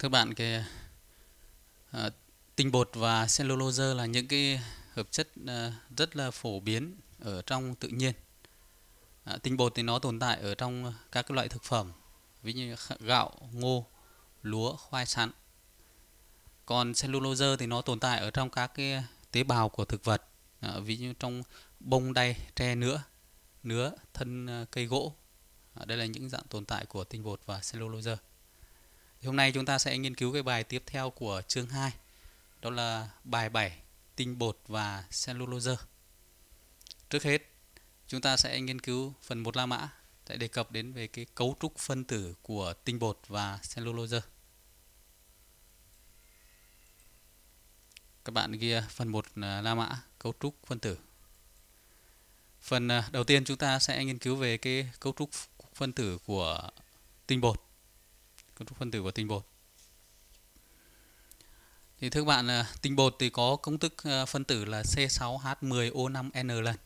các bạn cái uh, tinh bột và cellulose là những cái hợp chất uh, rất là phổ biến ở trong tự nhiên à, tinh bột thì nó tồn tại ở trong các loại thực phẩm ví như gạo ngô lúa khoai sắn còn cellulose thì nó tồn tại ở trong các cái tế bào của thực vật à, ví như trong bông đay tre nữa nứa thân cây gỗ à, đây là những dạng tồn tại của tinh bột và cellulose hôm nay chúng ta sẽ nghiên cứu cái bài tiếp theo của chương 2. Đó là bài 7 tinh bột và cellulose. Trước hết, chúng ta sẽ nghiên cứu phần 1 la mã sẽ đề cập đến về cái cấu trúc phân tử của tinh bột và cellulose. Các bạn ghi phần 1 à, la mã cấu trúc phân tử. Phần à, đầu tiên chúng ta sẽ nghiên cứu về cái cấu trúc phân tử của tinh bột cấu trúc phân tử của tinh bột thì thưa các bạn à, tinh bột thì có công thức à, phân tử là C6H10O5N lần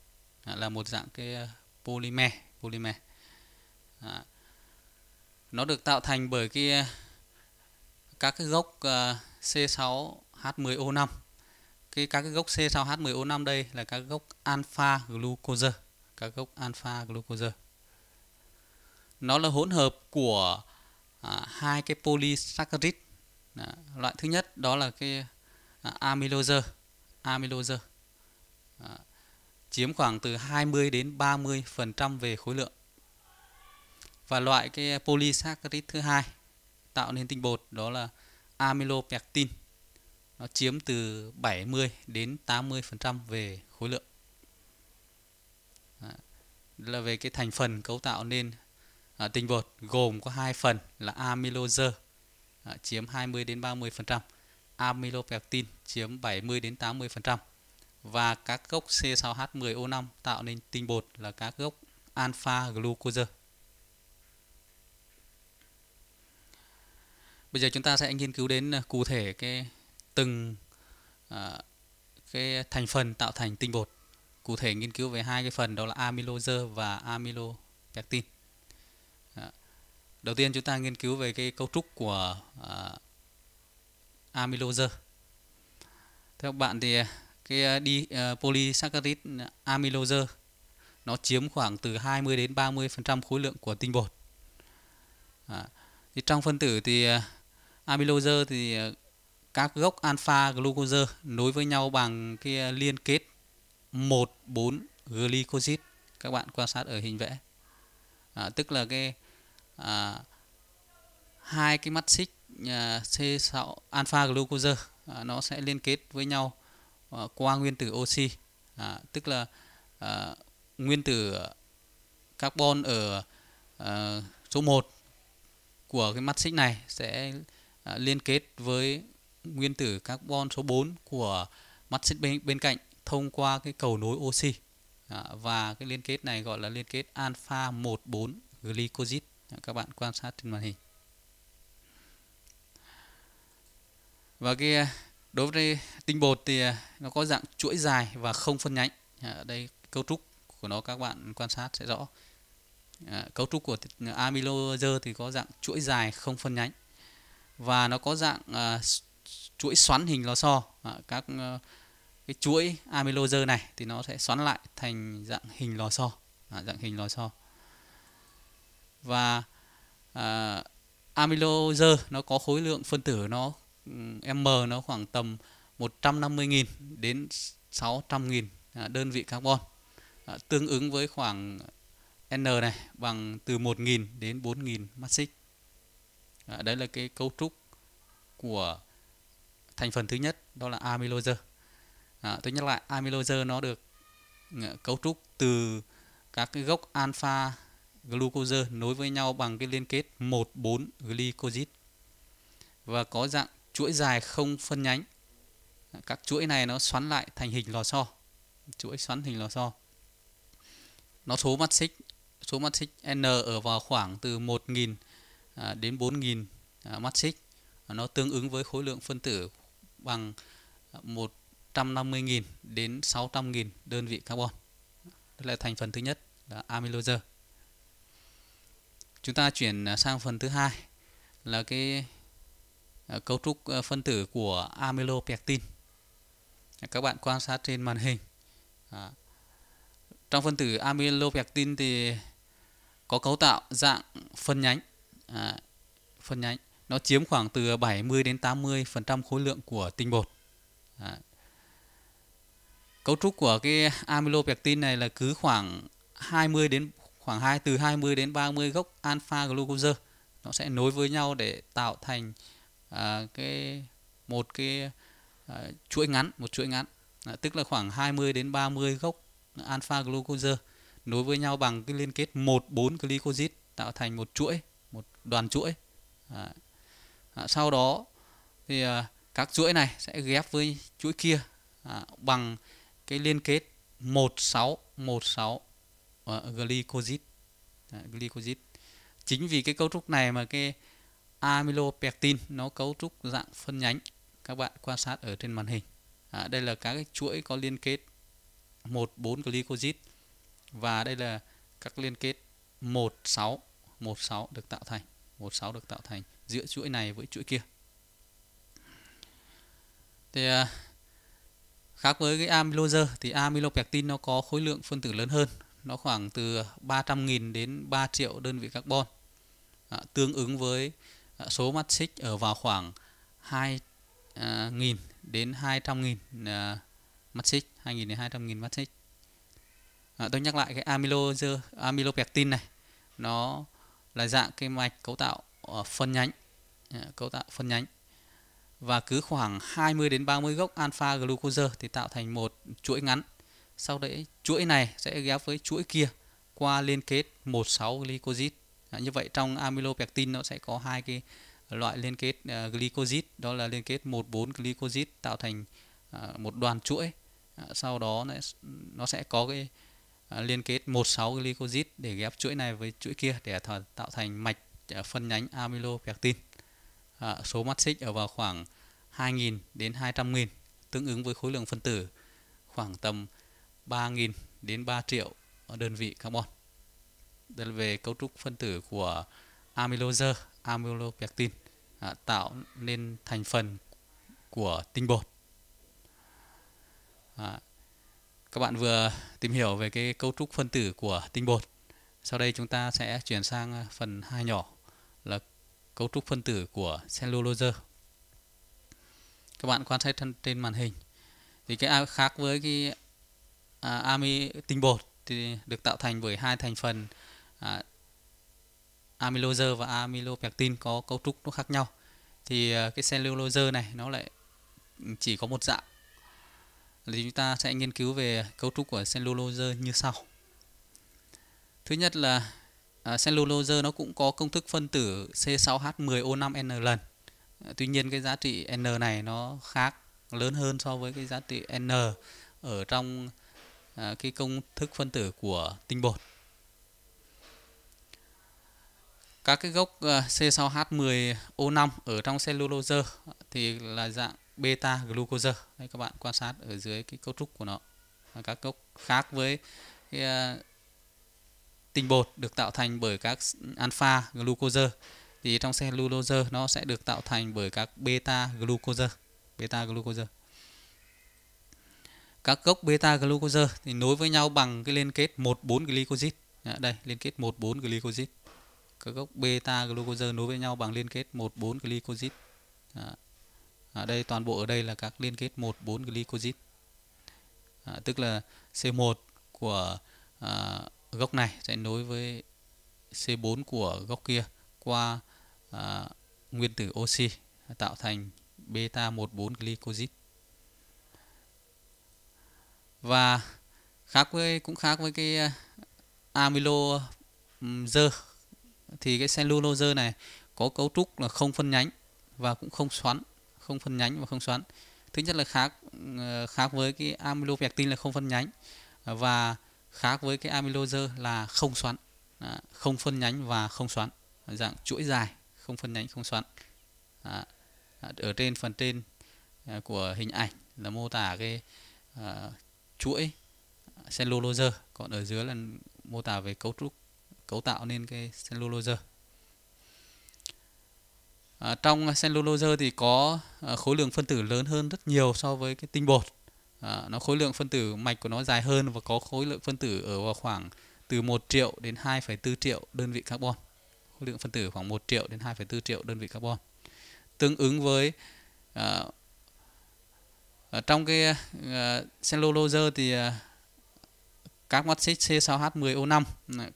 à, là một dạng cái polymer polymer nó được tạo thành bởi cái các cái gốc C6H10O5 cái các cái gốc C6H10O5 đây là các gốc alpha glucose các gốc alpha glucose nó là hỗn hợp của à, hai cái polysaccharide à, loại thứ nhất đó là cái à, amylose amylose à, chiếm khoảng từ 20 đến 30 phần trăm về khối lượng và loại cái polysaccharide thứ hai tạo nên tinh bột đó là amylopectin nó chiếm từ 70 đến 80 phần trăm về khối lượng là về cái thành phần cấu tạo nên à, tinh bột gồm có hai phần là amylose à, chiếm 20 đến 30%, amylopectin chiếm 70 đến 80% và các gốc C6H10O5 tạo nên tinh bột là các gốc alpha glucose. Bây giờ chúng ta sẽ nghiên cứu đến à, cụ thể cái từng à, cái thành phần tạo thành tinh bột. Cụ thể nghiên cứu về hai cái phần đó là amylose và amylopectin đầu tiên chúng ta nghiên cứu về cái cấu trúc của uh, à, amylose theo bạn thì à, cái à, đi uh, polysaccharide amylose nó chiếm khoảng từ 20 đến 30 phần trăm khối lượng của tinh bột à, thì trong phân tử thì uh, amylose thì uh, các gốc alpha glucose nối với nhau bằng cái liên kết 14 glycosid các bạn quan sát ở hình vẽ à, tức là cái à, hai cái mắt xích à, C6 alpha glucose à, nó sẽ liên kết với nhau à, qua nguyên tử oxy à, tức là à, nguyên tử carbon ở à, số 1 của cái mắt xích này sẽ à, liên kết với nguyên tử carbon số 4 của mắt xích bên, bên cạnh thông qua cái cầu nối oxy à, và cái liên kết này gọi là liên kết alpha 14 glycosid các bạn quan sát trên màn hình và cái à, đối với tinh bột thì à, nó có dạng chuỗi dài và không phân nhánh ở đây cấu trúc của nó các bạn quan sát sẽ rõ à, cấu trúc của amylose thì có dạng chuỗi dài không phân nhánh và nó có dạng chuỗi xoắn hình lò xo các cái chuỗi amylose này thì nó sẽ xoắn lại thành dạng hình lò xo dạng hình lò xo và à, amylose nó có khối lượng phân tử nó m nó khoảng tầm 150.000 đến 600.000 à, đơn vị carbon à, tương ứng với khoảng n này bằng từ 1.000 đến 4.000 maxic à, đấy là cái cấu trúc của thành phần thứ nhất đó là amylose à, tôi nhắc lại amylose nó được à, cấu trúc từ các cái gốc alpha glucose nối với nhau bằng cái liên kết 14 glycosid và có dạng chuỗi dài không phân nhánh. Các chuỗi này nó xoắn lại thành hình lò xo. Chuỗi xoắn hình lò xo. Nó số mắt xích số mắt xích N ở vào khoảng từ 1000 à, đến 4000 à, mắt xích. Nó tương ứng với khối lượng phân tử bằng 150.000 đến 600.000 đơn vị carbon. Đây là thành phần thứ nhất là amylose chúng ta chuyển à, sang phần thứ hai là cái à, cấu trúc à, phân tử của amylopectin các bạn quan sát trên màn hình trong phân tử amylopectin thì có cấu tạo dạng phân nhánh phân nhánh nó chiếm khoảng từ 70 đến 80 phần trăm khối lượng của tinh bột cấu trúc của cái amylopectin này là cứ khoảng 20 đến khoảng 2 từ 20 đến 30 gốc alpha glucose nó sẽ nối với nhau để tạo thành à, cái một cái à, chuỗi ngắn một chuỗi ngắn à, tức là khoảng 20 đến 30 gốc alpha glucose nối với nhau bằng cái liên kết 14 glycosid tạo thành một chuỗi một đoàn chuỗi à, à, sau đó thì à, các chuỗi này sẽ ghép với chuỗi kia à, bằng cái liên kết 16 16 glycosid ờ, glycosid dạ, chính vì cái cấu trúc này mà cái amylopectin nó cấu trúc dạng phân nhánh các bạn quan sát ở trên màn hình à, đây là các cái chuỗi có liên kết 14 glycosid và đây là các liên kết 16 16 được tạo thành 16 được tạo thành giữa chuỗi này với chuỗi kia thì à, khác với cái amylose thì amylopectin nó có khối lượng phân tử lớn hơn nó khoảng từ 300.000 đến 3 triệu đơn vị carbon à, tương ứng với à, số mắt xích ở vào khoảng 2.000 à, đến 200.000 mắt xích 2.000 đến 200.000 mắt xích à, tôi nhắc lại cái amylozer amylopectin này nó là dạng cái mạch cấu tạo à, phân nhánh cấu tạo phân nhánh và cứ khoảng 20 đến 30 gốc alpha glucose thì tạo thành một chuỗi ngắn sau đấy chuỗi này sẽ ghép với chuỗi kia qua liên kết 16 glycosid à, như vậy trong amylopectin nó sẽ có hai cái loại liên kết uh, glycosid đó là liên kết 14 glycosid tạo thành uh, một đoàn chuỗi à, sau đó nó sẽ có cái uh, liên kết 16 glycosid để ghép chuỗi này với chuỗi kia để th tạo thành mạch uh, phân nhánh amylopectin à, số mắt xích ở vào khoảng 2.000 đến 200.000 tương ứng với khối lượng phân tử khoảng tầm 3.000 đến 3 triệu đơn vị carbon. Đây là về cấu trúc phân tử của amylose, amylopectin à, tạo nên thành phần của tinh bột. À, các bạn vừa tìm hiểu về cái cấu trúc phân tử của tinh bột. Sau đây chúng ta sẽ chuyển sang phần hai nhỏ là cấu trúc phân tử của cellulose. Các bạn quan sát trên màn hình. Thì cái khác với cái à, ami tinh bột thì được tạo thành bởi hai thành phần à, amylose và amylopectin có cấu trúc nó khác nhau thì à, cái cellulose này nó lại chỉ có một dạng thì chúng ta sẽ nghiên cứu về cấu trúc của cellulose như sau thứ nhất là à, cellulose nó cũng có công thức phân tử C6H10O5N lần à, tuy nhiên cái giá trị N này nó khác lớn hơn so với cái giá trị N ở trong À, cái công thức phân tử của tinh bột các cái gốc à, C6H10O5 ở trong cellulose thì là dạng beta glucose đây các bạn quan sát ở dưới cái cấu trúc của nó các gốc khác với cái, à, tinh bột được tạo thành bởi các alpha glucose thì trong cellulose nó sẽ được tạo thành bởi các beta glucose beta glucose các gốc beta glucose thì nối với nhau bằng cái liên kết 14 glycosid. Dạ, đây, liên kết 14 glycosid. Các gốc beta glucose nối với nhau bằng liên kết 14 glycosid. À, đây toàn bộ ở đây là các liên kết 14 glycosid. À, tức là C1 của à, gốc này sẽ nối với C4 của gốc kia qua à, nguyên tử oxy tạo thành beta 14 glycosid và khác với cũng khác với cái ờ, amylo dơ thì cái cellulose này có cấu trúc là không phân nhánh và cũng không xoắn không phân nhánh và không xoắn thứ nhất là khác ờ, khác với cái amylopectin là không phân nhánh và khác với cái amylose là không xoắn không phân nhánh và không xoắn dạng chuỗi dài không phân nhánh không xoắn ở trên phần trên ờ, của hình ảnh là mô tả cái chuỗi cellulose còn ở dưới là mô tả về cấu trúc cấu tạo nên cái cellulose à, trong cellulose thì có à, khối lượng phân tử lớn hơn rất nhiều so với cái tinh bột à, nó khối lượng phân tử mạch của nó dài hơn và có khối lượng phân tử ở vào khoảng từ 1 triệu đến 2,4 triệu đơn vị carbon khối lượng phân tử khoảng 1 triệu đến 2,4 triệu đơn vị carbon tương ứng với uh, ở trong cái uh, cellulose thì uh, các mắt xích C6H10O5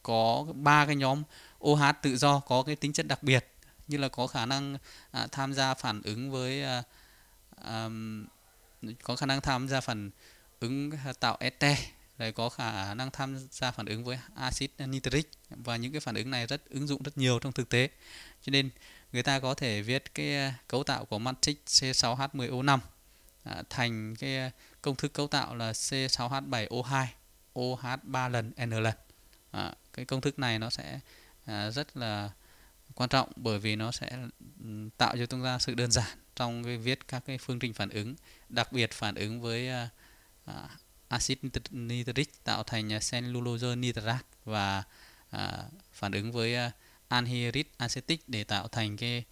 có ba cái nhóm OH tự do có cái tính chất đặc biệt như là có khả năng à, tham gia phản ứng với à, à, có khả năng tham gia phản ứng tạo este lại có khả năng tham gia phản ứng với axit nitric và những cái phản ứng này rất ứng dụng rất nhiều trong thực tế cho nên người ta có thể viết cái ờ, cấu tạo của matrix C6H10O5 À, thành cái à, công thức cấu tạo là C6H7O2 OH 3 lần N lần à, cái công thức này nó sẽ à, rất là quan trọng bởi vì nó sẽ tạo cho chúng ta sự đơn giản trong cái viết các cái phương trình phản ứng đặc biệt phản ứng với à, à axit nitric tạo thành cellulose nitrat và à, phản ứng với à, anhydride acetic để tạo thành cái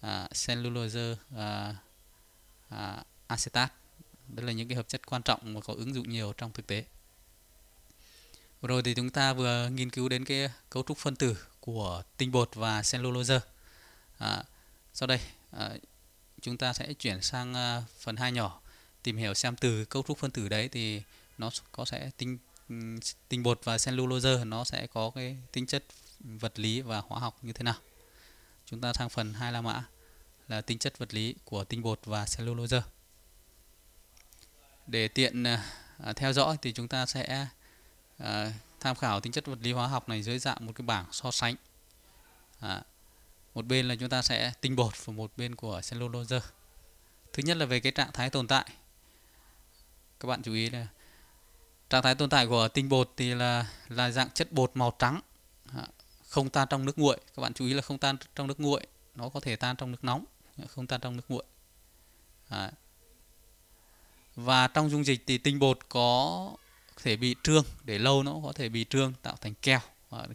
à, cellulose à, à, acetat. Đó là những cái hợp chất quan trọng mà có ứng dụng nhiều trong thực tế. Rồi thì chúng ta vừa nghiên cứu đến cái cấu trúc phân tử của tinh bột và cellulose. À, sau đây à, chúng ta sẽ chuyển sang à, phần hai nhỏ tìm hiểu xem từ cấu trúc phân tử đấy thì nó có sẽ tinh tinh bột và cellulose nó sẽ có cái tính chất vật lý và hóa học như thế nào. Chúng ta sang phần hai la mã là tính chất vật lý của tinh bột và cellulose để tiện ờ, à, theo dõi thì chúng ta sẽ ờ, tham khảo tính chất vật lý hóa học này dưới dạng một cái bảng so sánh à, một bên là chúng ta sẽ tinh bột và một bên của cellulose thứ nhất là về cái trạng thái tồn tại các bạn chú ý là trạng thái tồn tại của tinh bột thì là là dạng chất bột màu trắng à, không tan trong nước nguội các bạn chú ý là không tan trong nước nguội nó có thể tan trong nước nóng không tan trong nước nguội và trong dung dịch thì tinh bột có thể bị trương để lâu nó có thể bị trương tạo thành keo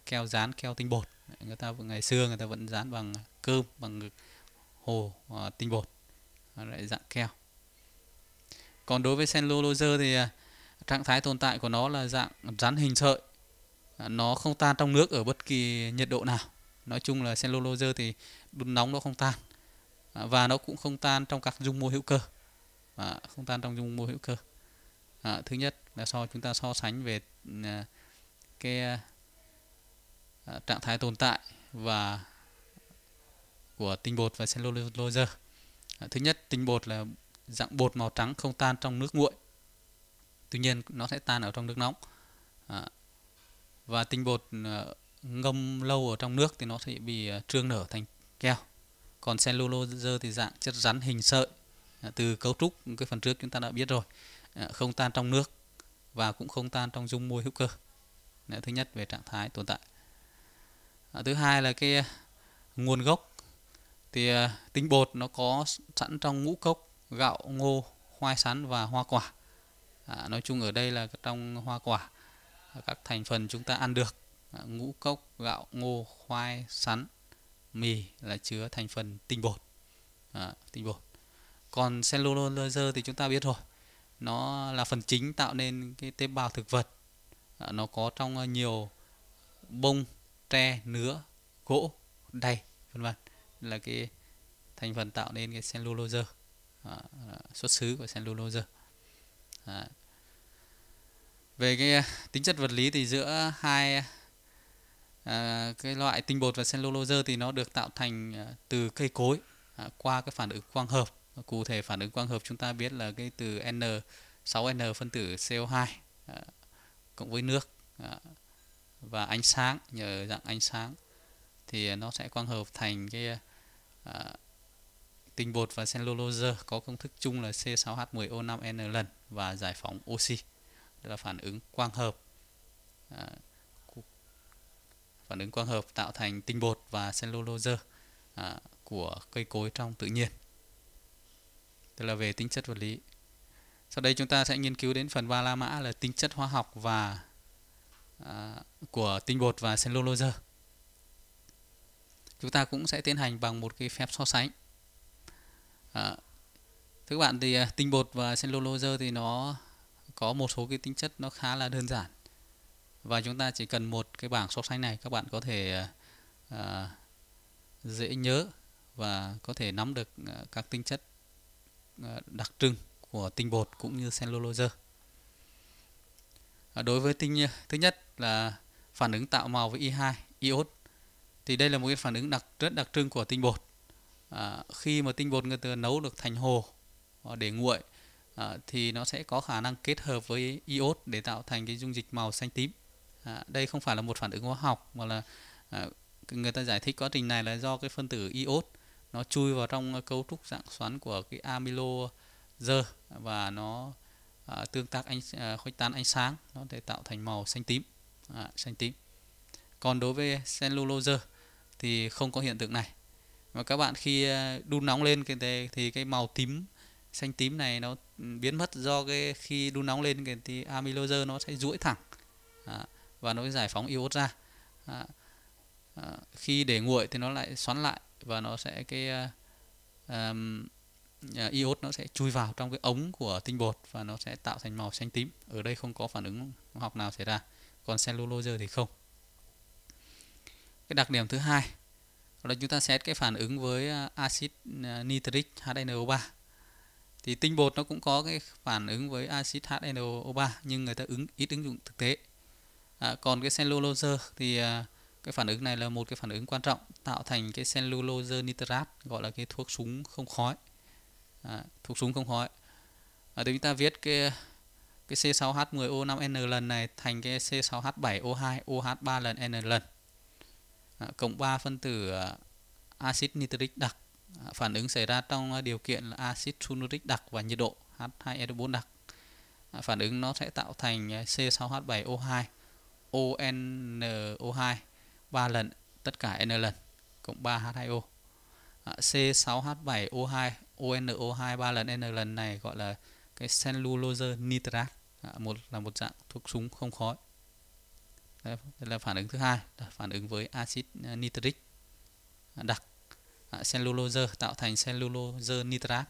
keo dán keo tinh bột người ta ngày xưa người ta vẫn dán bằng cơm bằng hồ à, tinh bột lại dạng keo còn đối với cellulose thì à, trạng thái tồn tại của nó là dạng rắn hình sợi à, nó không tan trong nước ở bất kỳ nhiệt độ nào nói chung là cellulose thì đun nóng nó không tan và nó cũng không tan trong các dung môi hữu cơ và không tan trong dung môi hữu cơ à, thứ nhất là so chúng ta so sánh về à, cái à, trạng thái tồn tại và của tinh bột và cellulose à, thứ nhất tinh bột là dạng bột màu trắng không tan trong nước nguội tuy nhiên nó sẽ tan ở trong nước nóng à, và tinh bột à, ngâm lâu ở trong nước thì nó sẽ bị à, trương nở thành keo còn cellulose thì dạng chất rắn hình sợi À, từ cấu trúc cái phần trước chúng ta đã biết rồi à, không tan trong nước và cũng không tan trong dung môi hữu cơ thứ nhất về trạng thái tồn tại à, thứ hai là cái nguồn gốc thì tinh bột nó có sẵn trong ngũ cốc gạo ngô khoai sắn và hoa quả nói chung ở đây là trong hoa quả các thành phần chúng ta ăn được ngũ cốc gạo ngô khoai sắn mì là chứa thành phần tinh bột à, tinh bột còn cellulose thì chúng ta biết rồi nó là phần chính tạo nên cái tế bào thực vật à, nó có trong à, nhiều bông tre nứa gỗ đầy vân vân là cái thành phần tạo nên cái cellulose à, à xuất xứ của cellulose à. về cái à, tính chất vật lý thì giữa hai à, cái loại tinh bột và cellulose thì nó được tạo thành từ cây cối à, qua cái phản ứng quang hợp cụ thể phản ứng quang hợp chúng ta biết là cái từ n 6n phân tử CO2 à, cộng với nước à, và ánh sáng nhờ dạng ánh sáng thì nó sẽ quang hợp thành cái à, tinh bột và cellulose có công thức chung là C6H10O5N lần và giải phóng oxy. Đó là phản ứng quang hợp. À, phản ứng quang hợp tạo thành tinh bột và cellulose à, của cây cối trong tự nhiên tức là về tính chất vật lý sau đây chúng ta sẽ nghiên cứu đến phần ba la mã là tính chất hóa học và à, của tinh bột và cellulose chúng ta cũng sẽ tiến hành bằng một cái phép so sánh à, thưa các bạn thì à, tinh bột và cellulose thì nó có một số cái tính chất nó khá là đơn giản và chúng ta chỉ cần một cái bảng so sánh này các bạn có thể à, à dễ nhớ và có thể nắm được à, các tính chất À, đặc trưng của tinh bột cũng như cellulose. À, đối với tinh à, thứ nhất là phản ứng tạo màu với i 2 iốt. Thì đây là một cái phản ứng đặc rất đặc trưng của tinh bột. À, khi mà tinh bột người ta nấu được thành hồ để nguội à, thì nó sẽ có khả năng kết hợp với iốt để tạo thành cái dung dịch màu xanh tím. À, đây không phải là một phản ứng hóa học mà là à, người ta giải thích quá trình này là do cái phân tử iốt nó chui vào trong ờ, cấu trúc dạng xoắn của cái amilo dơ và nó à, tương tác ánh à, khuếch tán ánh sáng nó để tạo thành màu xanh tím à, xanh tím còn đối với cellulose thì không có hiện tượng này và các bạn khi à, đun nóng lên cái thì cái màu tím xanh tím này nó ừ, biến mất do cái khi đun nóng lên thì amylose nó sẽ duỗi thẳng à, và nó giải phóng iốt ra à, Ờ, khi để nguội thì nó lại xoắn lại và nó sẽ cái um, uh, iốt nó sẽ chui vào trong cái ống của tinh bột và nó sẽ tạo thành màu xanh tím ở đây không có phản ứng học nào xảy ra còn cellulose thì không cái đặc điểm thứ hai là chúng ta xét cái phản ứng với axit nitric HNO3 thì tinh bột nó cũng có cái phản ứng với axit HNO3 nhưng người ta ứng ít ứng dụng thực tế à, còn cái cellulose thì uh, cái phản ứng này là một cái phản ứng quan trọng tạo thành cái cellulose nitrat gọi là cái thuốc súng không khói à, thuốc súng không khói à, thì chúng ta viết cái cái C6H10O5N lần này thành cái C6H7O2 OH3 lần N lần à, cộng 3 phân tử à, axit nitric đặc à, phản ứng xảy ra trong điều kiện là axit sulfuric đặc và nhiệt độ H2SO4 đặc à, phản ứng nó sẽ tạo thành à, C6H7O2 ONO2 3 lần tất cả N lần cộng 3H2O C6H7O2 ONO2 3 lần N lần này gọi là cái cellulose nitrat à, một là một dạng thuốc súng không khói đây, là phản ứng thứ hai là phản ứng với axit à, nitric à, đặc cellulose tạo thành cellulose nitrat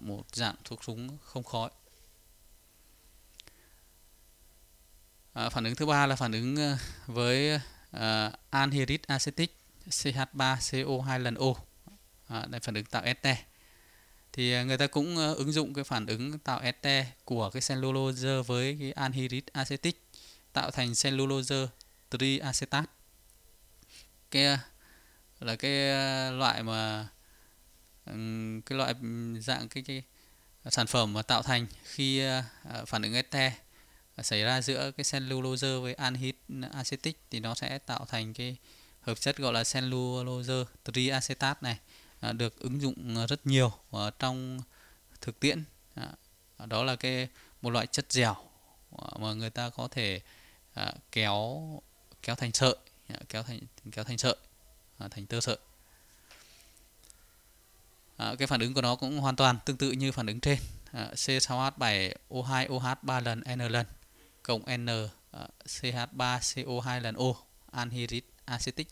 một dạng thuốc súng không khói phản ứng thứ ba là phản ứng với uh, ờ, anhydrid acetic CH3CO2 lần O ờ, đây phản ứng tạo este thì ờ, người ta cũng uh, ứng dụng cái phản ứng tạo este của cái cellulose với cái anhydrid acetic tạo thành cellulose triacetat cái là cái loại mà cái loại dạng cái, cái sản phẩm mà tạo thành khi uh, phản ứng este xảy ra giữa cái cellulose với anhyd acetic thì nó sẽ tạo thành cái hợp chất gọi là cellulose triacetat này à, được ứng dụng rất nhiều trong thực tiễn à, à, đó là cái một loại chất dẻo mà người ta có thể kéo kéo thành sợi kéo thành kéo thành sợi thành tơ sợi cái phản ứng của nó cũng hoàn toàn tương tự như phản ứng trên C6H7O2OH 3 lần N lần cộng N à, CH3CO2 lần O anhydrid acetic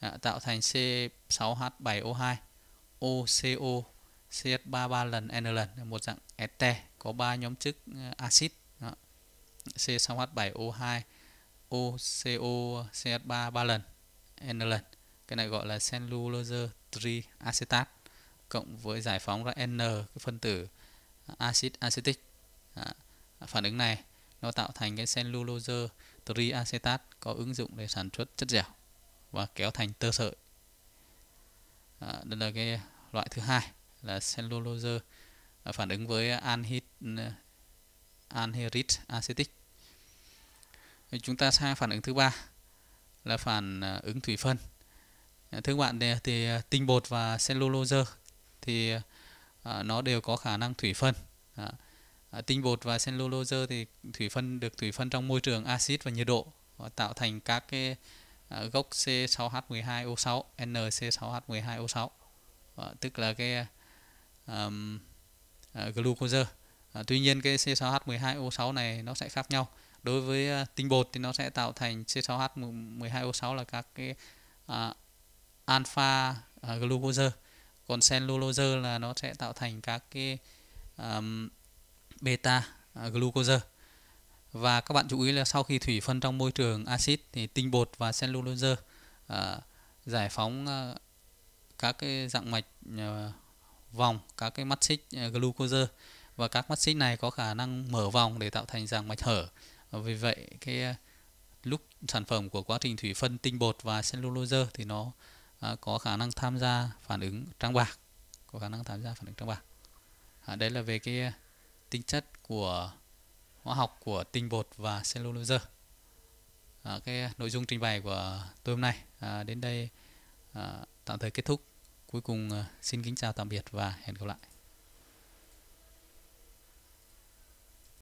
à, tạo thành C6H7O2 OCO CH33 lần N lần một dạng ete có ba nhóm chức à, axit C6H7O2 OCO CH3 3 lần N lần cái này gọi là cellulose triacetat cộng với giải phóng ra N cái phân tử axit acetic phản ứng này nó tạo thành cái cellulose triacetate có ứng dụng để sản xuất chất dẻo và kéo thành tơ sợi à, đây là cái loại thứ hai là cellulose à, phản ứng với anhid anhydrid acetic chúng ta sang phản ứng thứ ba là phản à, ứng thủy phân à, thưa các bạn thì, thì tinh bột và cellulose thì à, nó đều có khả năng thủy phân à, À, tinh bột và cellulose thì thủy phân được thủy phân trong môi trường axit và nhiệt độ và tạo thành các cái à, gốc C6H12O6 NC6H12O6 tức là cái um, glucose tuy nhiên cái C6H12O6 này nó sẽ khác nhau đối với tinh bột thì nó sẽ tạo thành C6H12O6 là các cái uh, alpha uh, glucose còn cellulose là nó sẽ tạo thành các cái um, beta à, glucose và các bạn chú ý là sau khi thủy phân trong môi trường axit thì tinh bột và cellulose à, giải phóng à, các cái dạng mạch à, vòng các cái mắt xích à, glucose và các mắt xích này có khả năng mở vòng để tạo thành dạng mạch hở vì vậy cái à, lúc sản phẩm của quá trình thủy phân tinh bột và cellulose thì nó à, có khả năng tham gia phản ứng trang bạc có khả năng tham gia phản ứng trang bạc à, đấy là về cái à, tính chất của hóa học của tinh bột và cellulose. À, cái nội dung trình bày của tôi hôm nay à, đến đây à, tạm thời kết thúc. Cuối cùng à, xin kính chào tạm biệt và hẹn gặp lại.